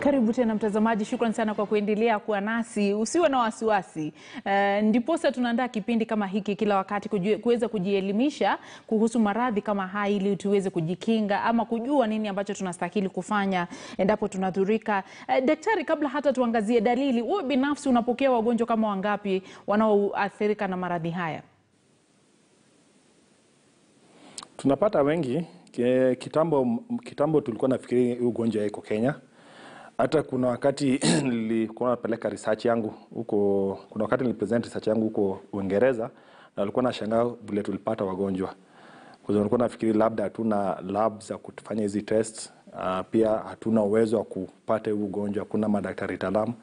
Karibu tena mtazamaji, shukran sana kwa kuendelea kuwa nasi. Usiwe na wasiwasi e, ndiposa tunaandaa kipindi kama hiki kila wakati kuweza kujielimisha kuhusu maradhi kama haya ili tuweze kujikinga ama kujua nini ambacho tunastahili kufanya endapo tunadhurika. E, daktari, kabla hata tuangazie dalili, wewe binafsi unapokea wagonjwa kama wangapi wanaoathirika na maradhi haya? Tunapata wengi. Kitambo, kitambo tulikuwa nafikiri huu ugonjwa iko Kenya hata kuna wakati nilikuwa napeleka research yangu huko, kuna wakati nilipresent research yangu huko Uingereza na walikuwa nashangaa vile tulipata wagonjwa, kwa sababu walikuwa nafikiri labda hatuna labs za kufanya hizi tests. Uh, pia hatuna uwezo wa kupata huu ugonjwa, kuna madaktari talamu.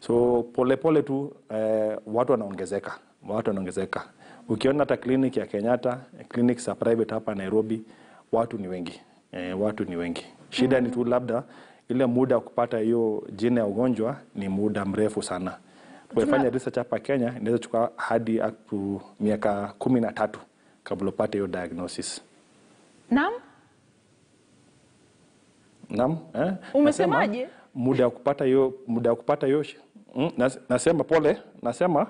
So polepole pole tu eh, watu wanaongezeka, watu wanaongezeka. Ukiona hata clinic ya Kenyatta, clinics za private hapa Nairobi, watu ni wengi eh, watu ni wengi. Shida mm -hmm. ni tu labda ile muda wa kupata hiyo jina ya ugonjwa ni muda mrefu sana. Tukifanya research hapa Kenya inaweza chukua hadi up miaka kumi na tatu kabla upate hiyo diagnosis. Naam. Naam, eh? Umesemaje? Muda wa kupata hiyo muda wa kupata hiyo mm, nasema pole, nasema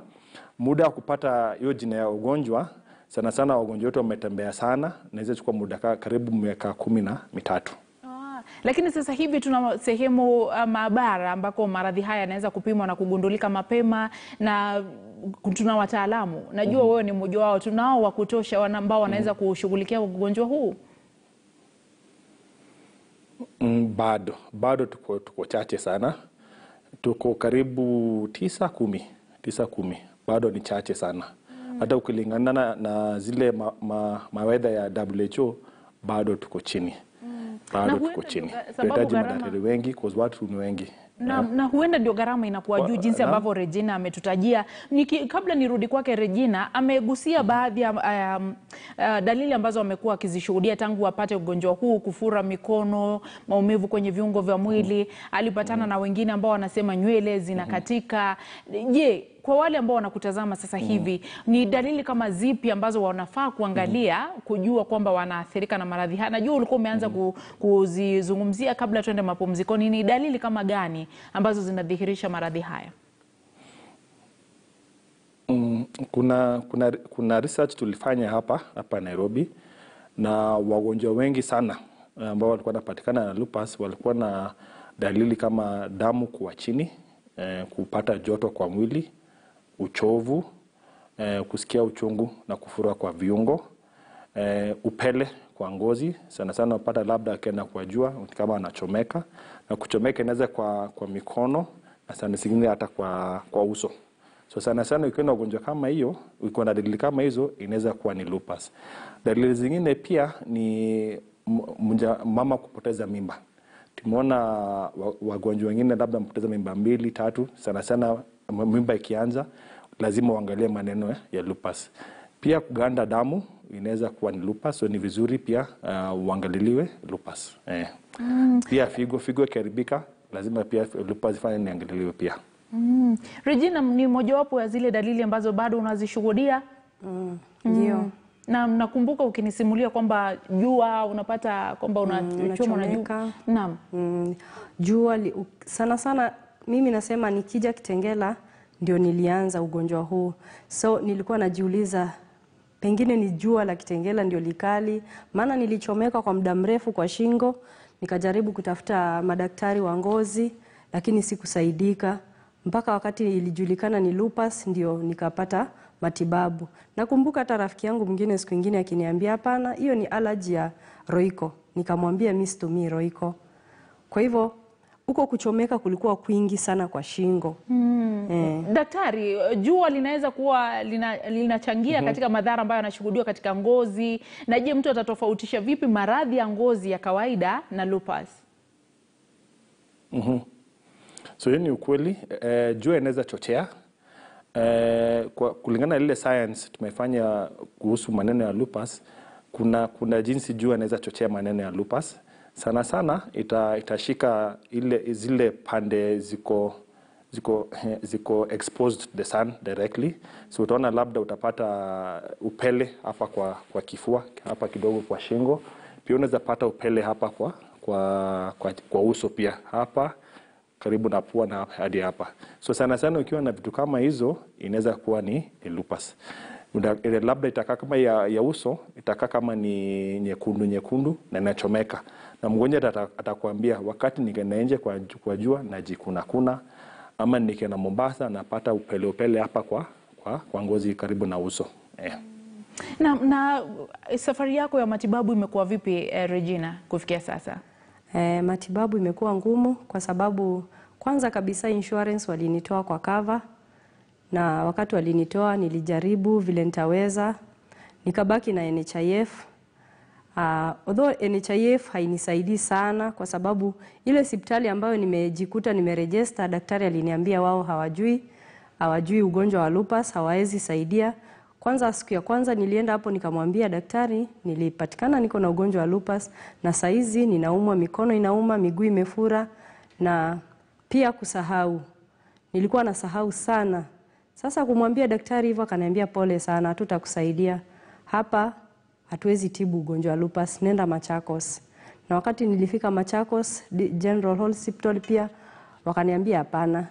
muda wa kupata hiyo jina ya ugonjwa sana sana wagonjwa wetu wametembea sana, naweza chukua muda karibu miaka kumi na mitatu. Lakini sasa hivi tuna sehemu uh, maabara ambako maradhi haya yanaweza kupimwa na kugundulika mapema na tuna wataalamu najua, mm -hmm. wewe ni mmoja wao, tunao wa kutosha ambao mhm. wanaweza mm -hmm. kushughulikia ugonjwa huu? Mm, bado bado tuko, tuko chache sana, tuko karibu tisa kumi, tisa kumi, bado ni chache sana mm. hata ukilingana na, na zile mawedha ma, ma ya WHO bado tuko chini bado tuko chini. Tunahitaji madaktari wengi kwa watu ni wengi na, eh? na huenda ndio gharama inakuwa juu jinsi ambavyo Regina ametutajia. Niki, kabla nirudi kwake Regina, amegusia baadhi ya um, uh, dalili ambazo amekuwa akizishuhudia tangu apate ugonjwa huu: kufura mikono, maumivu kwenye viungo vya mwili. Mm. Alipatana mm. na wengine ambao wanasema nywele zinakatika. Mm. Je, kwa wale ambao wanakutazama sasa hivi ni dalili kama zipi ambazo wanafaa kuangalia mm. kujua kwamba wanaathirika na maradhi haya? Najua ulikuwa umeanza mm. kuzizungumzia kabla tuende mapumzikoni, ni dalili kama gani ambazo zinadhihirisha maradhi haya? Mm, kuna, kuna, kuna research tulifanya hapa hapa Nairobi na wagonjwa wengi sana eh, ambao walikuwa wanapatikana na lupus walikuwa na dalili kama damu kuwa chini eh, kupata joto kwa mwili, uchovu eh, kusikia uchungu na kufura kwa viungo eh, upele kwa ngozi sana sana, unapata labda akienda kwa jua kama anachomeka, na kuchomeka inaweza kwa, kwa mikono na sana zingine hata kwa, kwa uso. So sana sana ukiona ugonjwa kama hiyo, ukiwa na dalili kama hizo, inaweza kuwa ni lupus. Dalili zingine pia ni mama kupoteza mimba. Tumeona wagonjwa wengine labda mpoteza mimba mbili tatu, sana sana mimba ikianza lazima uangalie maneno ya lupus. Pia kuganda damu inaweza kuwa ni lupus, so ni vizuri pia uh, uangaliliwe lupus eh. Mm. Pia figo figo ikiharibika lazima pia lupus ifanye niangaliliwe pia. Mm. Regina, ni mojawapo ya zile dalili ambazo bado unazishuhudia? Mm. mm. Ndio. Mm. Na nakumbuka ukinisimulia kwamba jua unapata kwamba unachoma mm, na jua. Naam. Mm. Jua sana sana mimi nasema nikija Kitengela ndio nilianza ugonjwa huu. So nilikuwa najiuliza Pengine ni jua la Kitengela ndio likali, maana nilichomeka kwa muda mrefu kwa shingo, nikajaribu kutafuta madaktari wa ngozi lakini sikusaidika mpaka wakati ilijulikana ni lupus ndio nikapata matibabu. Nakumbuka hata rafiki yangu mwingine siku ingine akiniambia, hapana, hiyo ni allergy ya Royco. Nikamwambia mi situmii Royco. Kwa hivyo huko kuchomeka kulikuwa kwingi sana kwa shingo. Mm. Eh. Daktari, jua linaweza kuwa linachangia lina mm -hmm. katika madhara ambayo yanashuhudiwa katika ngozi, na je, mtu atatofautisha vipi maradhi ya ngozi ya kawaida na lupus? mm -hmm. So hii ni ukweli eh, jua inaweza chochea eh, kwa kulingana na lile science tumefanya kuhusu maneno ya lupus, kuna, kuna jinsi jua inaweza chochea maneno ya lupus sana sana ita, itashika ile, zile pande ziko ziko eh, ziko exposed the sun directly, so utaona labda utapata upele hapa kwa, kwa kifua hapa kidogo kwa shingo, pia unaweza pata upele hapa kwa, kwa, kwa, kwa uso pia hapa karibu na pua na hadi hapa. So sana sana ukiwa na vitu kama hizo inaweza kuwa ni, ni lupus ile labda itakaa kama ya, ya uso itakaa kama ni nyekundu nyekundu na inachomeka, na mgonjwa atakwambia wakati nikaenda nje kwa, kwa jua najikunakuna, ama nikienda Mombasa napata upele upele hapa kwa, kwa, kwa ngozi karibu na uso eh. Mm. Na, na safari yako ya matibabu imekuwa vipi eh, Regina kufikia sasa? Eh, matibabu imekuwa ngumu kwa sababu kwanza kabisa insurance walinitoa kwa cover na wakati walinitoa nilijaribu vile nitaweza, nikabaki na NHIF. Uh, ah, although NHIF hainisaidii sana kwa sababu ile hospitali ambayo nimejikuta nimerejista, daktari aliniambia wao hawajui hawajui ugonjwa wa lupus, hawawezi saidia. Kwanza siku ya kwanza nilienda hapo nikamwambia daktari, nilipatikana niko na ugonjwa wa lupus na saizi ninaumwa, mikono inauma, miguu imefura na pia kusahau. Nilikuwa nasahau sana sasa kumwambia daktari hivyo, akaniambia pole sana, tutakusaidia hapa, hatuwezi tibu ugonjwa lupus, nenda Machakos. Na wakati nilifika Machakos General Hospital pia wakaniambia hapana,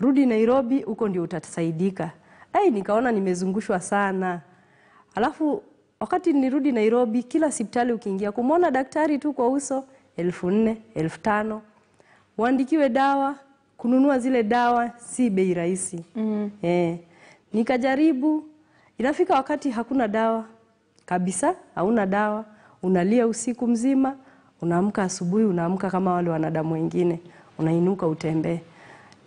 rudi Nairobi, huko ndio utasaidika. Ai, nikaona nimezungushwa sana. Alafu wakati nirudi Nairobi, kila hospitali ukiingia kumwona daktari tu kwa uso elfu nne elfu tano uandikiwe dawa kununua zile dawa si bei rahisi mm. Eh, nikajaribu, inafika wakati hakuna dawa kabisa, hauna dawa, unalia usiku mzima, unaamka asubuhi, unaamka kama wale wanadamu wengine, unainuka utembee.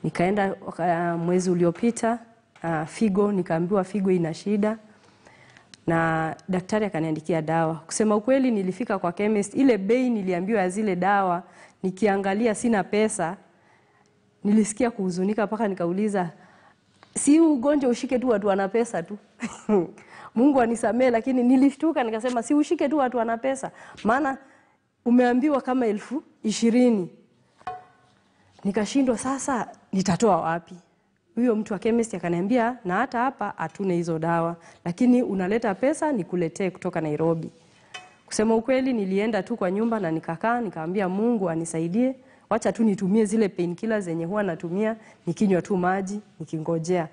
Nikaenda uh, mwezi uliopita uh, figo, nikaambiwa figo ina shida na daktari akaniandikia dawa. Kusema ukweli, nilifika kwa chemist, ile bei niliambiwa ya zile dawa, nikiangalia sina pesa nilisikia kuhuzunika mpaka nikauliza, si ugonjwa ushike tu watu wana pesa tu Mungu anisamee, lakini nilishtuka nikasema, si ushike tu watu wana pesa, maana umeambiwa kama elfu ishirini. Nikashindwa sasa nitatoa wapi. Huyo mtu wa chemist akaniambia, na hata hapa hatuna hizo dawa, lakini unaleta pesa nikuletee kutoka Nairobi. Kusema ukweli, nilienda tu kwa nyumba na nikakaa, nikaambia Mungu anisaidie wacha tu nitumie zile painkiller zenye huwa natumia, nikinywa tu maji, nikingojea.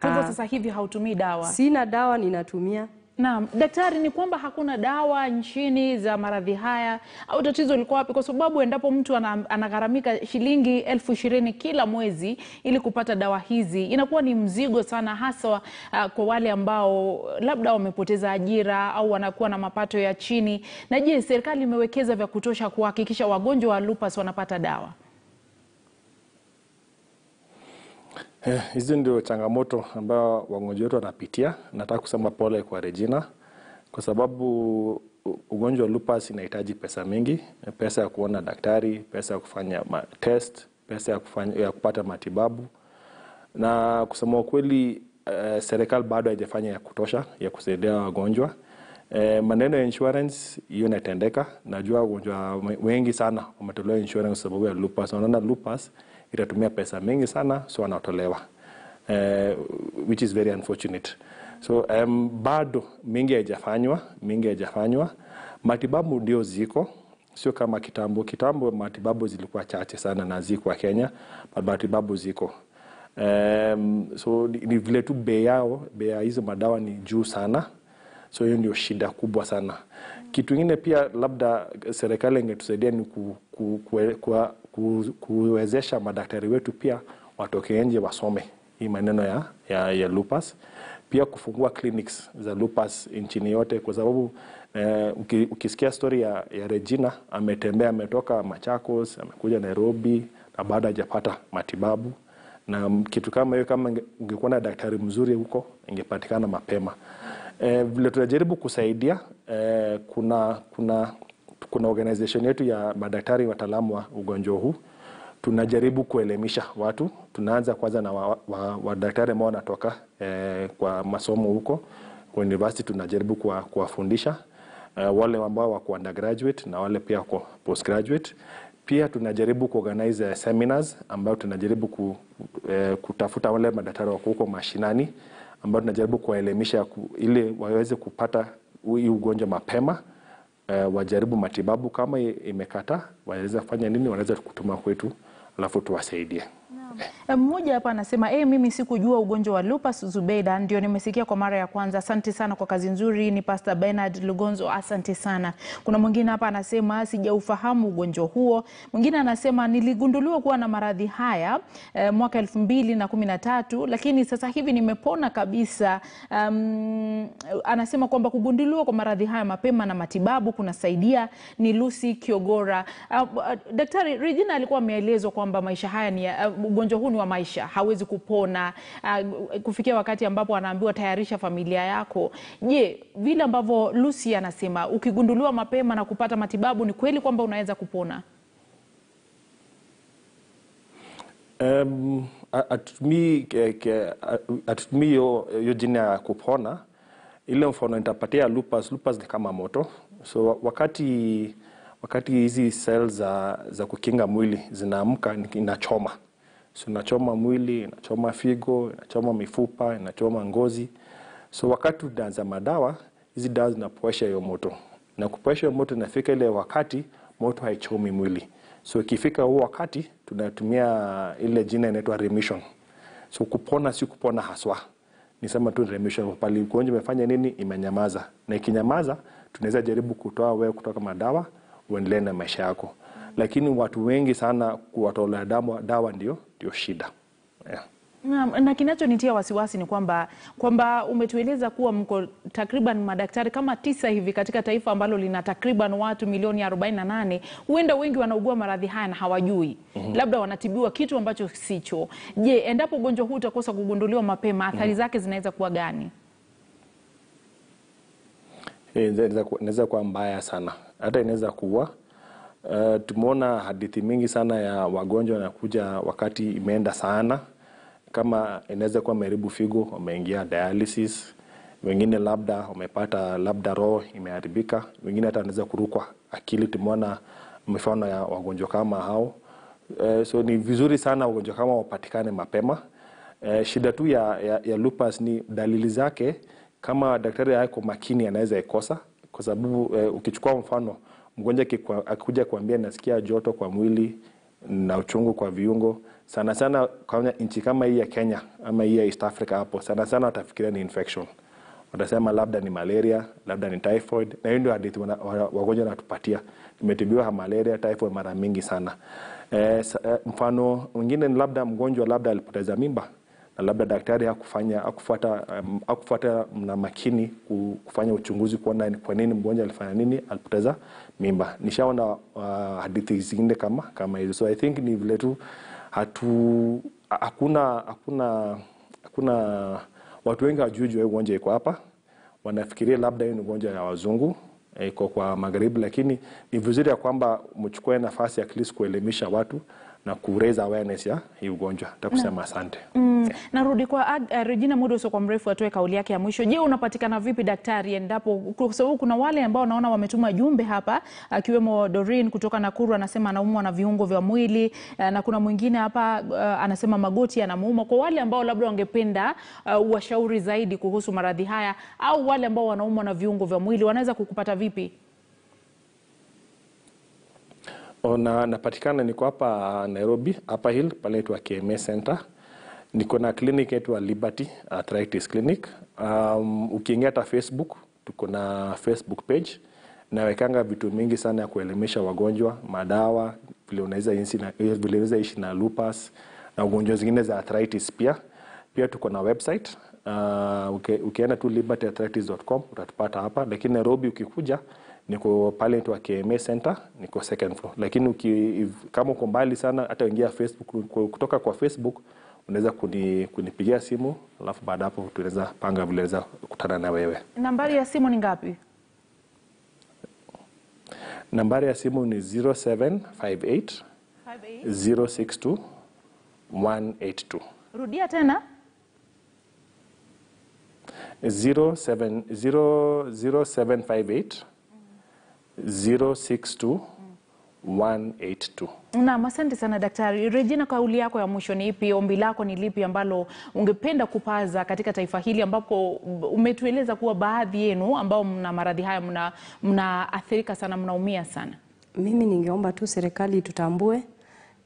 Kwa ah. sasa hivi hautumii dawa? Sina dawa ninatumia Naam, daktari, ni kwamba hakuna dawa nchini za maradhi haya au tatizo liko wapi? Kwa sababu endapo mtu anagharamika shilingi elfu ishirini kila mwezi ili kupata dawa hizi, inakuwa ni mzigo sana, hasa uh, ah, kwa wale ambao eh, labda wamepoteza ajira au wanakuwa na mapato ya chini. Na je, serikali imewekeza vya kutosha kuhakikisha wagonjwa wa lupus wanapata dawa? Eh, hizi ndio changamoto ambayo wagonjwa wetu wanapitia. Nataka kusema pole kwa Regina kwa sababu ugonjwa wa lupus inahitaji pesa mingi, pesa ya kuona daktari, pesa ya kufanya test, pesa ya, kufanya, ya kupata matibabu na kusema ukweli eh, serikali bado haijafanya ya kutosha ya kusaidia wagonjwa eh, maneno ya insurance hiyo inatendeka. Najua wagonjwa wengi sana wametolewa insurance sababu ya lupus. Wanaona lupus itatumia pesa mengi sana, so anatolewa uh, eh, which is very unfortunate. So um, bado mingi haijafanywa, mingi haijafanywa. Matibabu ndio ziko, sio kama kitambo. Kitambo matibabu zilikuwa chache sana na zikuwa Kenya, matibabu ziko um, so ni vile tu bei yao, bei ya hizo madawa ni juu sana, so hiyo ndio shida kubwa sana. Kitu ingine pia labda serikali ingetusaidia ni ku, ku, ku, ku, kuwezesha madaktari wetu pia watoke nje wasome hii maneno ya, ya, ya lupus pia kufungua clinics za lupus nchini yote, kwa sababu eh, ukisikia stori ya, ya Regina ametembea, ametoka Machakos, amekuja Nairobi na baada hajapata matibabu. Na kitu kama hiyo, kama ungekuwa na daktari mzuri huko ingepatikana mapema. Eh, vile tunajaribu kusaidia eh, kuna, kuna kuna organization yetu ya madaktari wataalamu wa ugonjwa huu tunajaribu kuelimisha watu. Tunaanza kwanza na wadaktari wa, wa ambao wanatoka eh, kwa masomo huko kwa university, tunajaribu kuwafundisha eh, wale ambao wako undergraduate na wale pia wako postgraduate. Pia tunajaribu kuorganize eh, seminars ambayo tunajaribu ku, eh, kutafuta wale madaktari wako huko mashinani ambao tunajaribu kuwaelimisha ili waweze kupata hii ugonjwa mapema uh, wajaribu matibabu. Kama imekata, wanaweza kufanya nini, wanaweza kutuma kwetu, alafu tuwasaidie. Eh, mmoja hapa anasema eh, mimi sikujua ugonjwa wa lupus Zubeida, ndio nimesikia kwa mara ya kwanza. Asante sana kwa kazi nzuri, ni Pastor Bernard Lugonzo, asante sana. Kuna mwingine hapa anasema sijaufahamu ugonjwa huo. Mwingine anasema niligunduliwa kuwa na maradhi haya eh, mwaka elfu mbili na kumi na tatu lakini sasa hivi nimepona kabisa. Um, anasema kwamba kugunduliwa kwa maradhi haya mapema na matibabu kunasaidia. Ni Lucy Kiogora. Uh, uh, Daktari Regina alikuwa ameelezwa kwamba maisha haya ni uh, ugonjwa huu ni wa maisha, hawezi kupona uh, kufikia wakati ambapo anaambiwa tayarisha familia yako. Je, vile ambavyo Lucy anasema ukigunduliwa mapema na kupata matibabu, ni kweli kwamba unaweza kupona? Um, atutumii hiyo jina ya kupona. Ile mfano nitapatia lupus, lupus ni kama moto, so wakati wakati hizi sel za, za kukinga mwili zinaamka inachoma so inachoma mwili, inachoma figo, inachoma mifupa, inachoma ngozi. So wakati unaanza madawa, hizi dawa zinapoesha hiyo moto, na kupoesha hiyo moto inafika ile wakati moto haichomi mwili. So ikifika huo wakati tunatumia ile jina inaitwa remission. So kupona si kupona haswa, ni sema tu remission, pale ugonjwa umefanya nini, imenyamaza, na ikinyamaza tunaweza jaribu kutoa wewe kutoka madawa uendelee na maisha yako lakini watu wengi sana kuwatolea dawa ndio, ndio shida yeah. Na, na kinachonitia wasiwasi ni kwamba kwamba umetueleza kuwa mko takriban madaktari kama tisa hivi katika taifa ambalo lina takriban watu milioni 48. Huenda wengi wanaugua maradhi haya na hawajui mm -hmm. Labda wanatibiwa kitu ambacho sicho. Je, endapo ugonjwa huu utakosa kugunduliwa mapema mhm. athari mm -hmm. zake zinaweza kuwa gani? Eh, inaweza kuwa mbaya sana, hata inaweza kuwa Uh, tumeona hadithi mingi sana ya wagonjwa wanakuja wakati imeenda sana, kama inaweza kuwa meharibu figo, wameingia dialysis, wengine labda wamepata labda roho imeharibika, wengine hata wanaweza kurukwa akili. Tumeona mifano ya wagonjwa kama hao. Uh, so ni vizuri sana wagonjwa kama wapatikane mapema. Uh, shida tu ya, ya, ya lupus ni dalili zake, kama daktari hayako makini anaweza ikosa, kwa sababu uh, ukichukua mfano mgonjwa akikuja kuambia nasikia joto kwa mwili na uchungu kwa viungo, sana sana kwa nchi kama hii ya Kenya ama hii ya East Africa, hapo sana sana watafikiria ni infection, watasema labda ni malaria, labda ni typhoid, na hiyo ndio hadithi wagonjwa wanatupatia. Nimetibiwa malaria, typhoid mara mingi sana. E, mfano mwingine labda mgonjwa labda alipoteza mimba na labda daktari hakufanya hakufuata um, hakufuata na makini kufanya uchunguzi kuona kwa nini mgonjwa alifanya nini, alipoteza mimba. Nishaona uh, hadithi zingine kama kama hizo, so I think ni vile tu hatu hakuna hakuna hakuna watu wengi hawajui juu ugonjwa iko hapa, wanafikiria labda hiyo ni ugonjwa ya wazungu eh, iko kwa magharibi, lakini ni vizuri ya kwamba mchukue nafasi at least kuelimisha watu na kureza awareness ya hii ugonjwa. Takusema mm. asante. Mm, yeah. Narudi kwa ad, uh, Regina muda usio kwa mrefu atoe kauli yake ya mwisho. Je, unapatikana vipi daktari, endapo kwa sababu kuna wale ambao naona wametuma jumbe hapa, akiwemo Doreen kutoka Nakuru anasema anaumwa na viungo vya mwili uh, na kuna mwingine hapa uh, anasema magoti yanamuuma. Kwa wale ambao labda wangependa uh, washauri zaidi kuhusu maradhi haya au wale ambao wanaumwa na viungo vya mwili wanaweza kukupata vipi? Ona, oh, napatikana niko hapa ah, Nairobi, Upper Hill pale inaitwa KMA Center. Niko na clinic yetu Liberty Arthritis Clinic. Um, ukiingia hata Facebook, tuko na Facebook page nawekanga vitu mingi sana ya kuelimisha wagonjwa, madawa, vile unaweza eh, ishi na lupus na ugonjwa zingine za arthritis pia. Pia tuko na website uh, ukienda tu libertyarthritis.com utatupata hapa, lakini Nairobi ukikuja niko pale tu KMA Center, niko second floor. Lakini uki, kama uko mbali sana, hata ingia Facebook, kutoka kwa Facebook unaweza kuni, kunipigia simu alafu baada hapo tunaweza panga vile za kukutana na wewe. Nambari ya simu ni ngapi? Nambari ya simu ni 0758 062 182. Rudia tena. 0758 062 182. Naam, asante sana daktari. Regina, kauli yako ya mwisho ni ipi? Ombi lako ni lipi ambalo ungependa kupaza katika taifa hili ambapo umetueleza kuwa baadhi yenu ambao mna maradhi haya mnaathirika mna sana, mnaumia sana? Mimi ningeomba tu serikali tutambue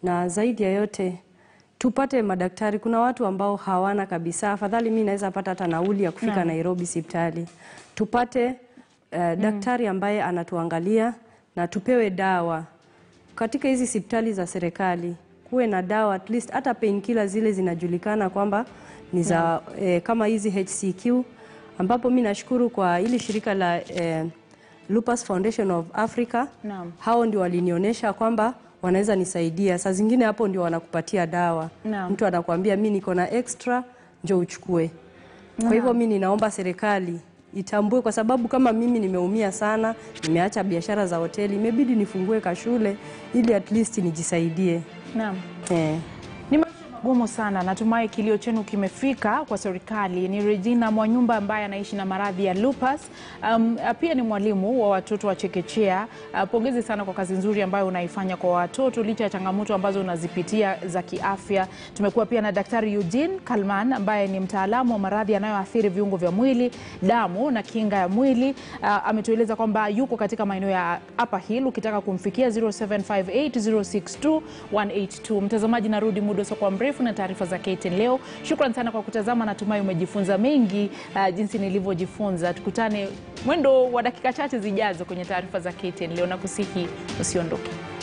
na zaidi ya yote tupate madaktari. Kuna watu ambao hawana kabisa. Afadhali mimi naweza pata hata nauli ya kufika na. Nairobi hospitali, tupate eh, mm. daktari ambaye anatuangalia na tupewe dawa. Katika hizi hospitali za serikali kuwe na dawa at least, hata painkiller zile zinajulikana kwamba ni za mm. eh, kama hizi HCQ, ambapo mi nashukuru kwa ili shirika la eh, Lupus Foundation of Africa no. Hao ndio walinionyesha kwamba wanaweza nisaidia. Saa zingine hapo ndio wanakupatia dawa no. Mtu anakuambia mi niko na extra, njoo uchukue. Kwa hivyo mi ninaomba serikali itambue, kwa sababu kama mimi nimeumia sana, nimeacha biashara za hoteli, imebidi nifungue kashule ili at least nijisaidie. Naam. Eh gumu sana. Natumai kilio chenu kimefika kwa serikali. Ni Regina Mwanyumba ambaye anaishi na maradhi ya lupus. Um, pia ni mwalimu wa watoto wa chekechea. Uh, pongezi sana kwa kazi nzuri ambayo unaifanya kwa watoto licha ya changamoto ambazo unazipitia za kiafya. Tumekuwa pia na Daktari Eugene Kalman ambaye ni mtaalamu wa maradhi yanayoathiri viungo vya mwili, damu na kinga ya mwili. Uh, ametueleza kwamba yuko katika maeneo ya Upper Hill, ukitaka kumfikia 0758062182. Mtazamaji, narudi muda sio kwa mrefu mrefu na taarifa za KTN leo. Shukran sana kwa kutazama, natumai umejifunza mengi uh, jinsi nilivyojifunza. Tukutane mwendo wa dakika chache zijazo kwenye taarifa za KTN leo, na kusihi usiondoke.